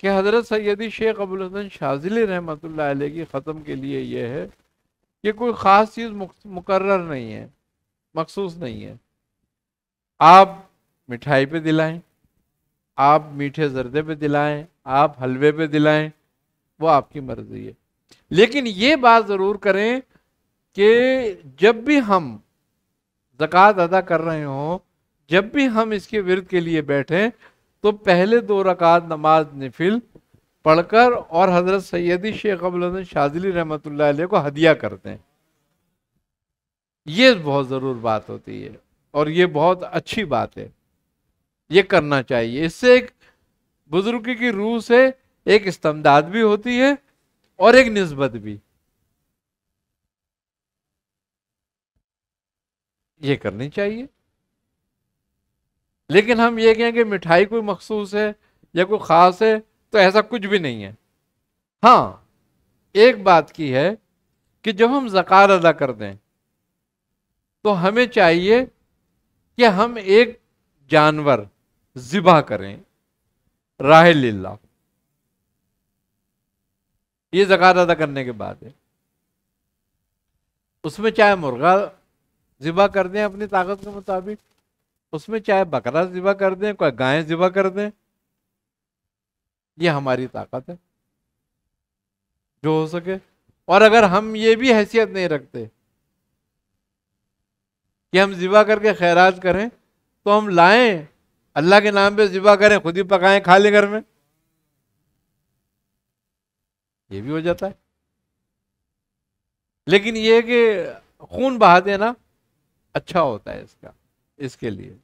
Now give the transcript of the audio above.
कि हज़रत सैदी शेख अबुल हसन शाजिल रहमत की ख़त्म के लिए यह है कि कोई ख़ास चीज़ मुकर नहीं है मखसूस नहीं है आप मिठाई पे दिलाएं आप मीठे ज़रदे पे दिलाएं आप हलवे पे दिलाएं वो आपकी मर्ज़ी है लेकिन ये बात ज़रूर करें कि जब भी हम जक़ात अदा कर रहे हों जब भी हम इसके विरद के लिए बैठें तो पहले दो रकात नमाज नफिल पढ़कर और हज़रत सैदी शेख अबल शाजली रहमत को हदिया करते हैं ये बहुत ज़रूर बात होती है और ये बहुत अच्छी बात है ये करना चाहिए इससे एक बुजुर्ग की रूह से एक इस्तमदाद भी होती है और एक नस्बत भी ये करनी चाहिए लेकिन हम ये कहें कि मिठाई कोई मखसूस है या कोई ख़ास है तो ऐसा कुछ भी नहीं है हाँ एक बात की है कि जब हम जक़ात अदा कर दें तो हमें चाहिए कि हम एक जानवर ज़िबा करें राह ला ये ज़क़़त अदा करने के बाद है उसमें चाहे मुर्गा ज़िबा कर दें अपनी ताकत के मुताबिक उसमें चाहे बकरा ज़िबा कर दें कोई गायें ज़िबा कर दें ये हमारी ताकत है जो हो सके और अगर हम ये भी हैसियत नहीं रखते कि हम ज़िबा करके खैराज करें तो हम लाएं अल्लाह के नाम पे ज़िबा करें खुद ही पकाएं खा लें घर में ये भी हो जाता है लेकिन ये कि खून बहा देना अच्छा होता है इसका इसके लिए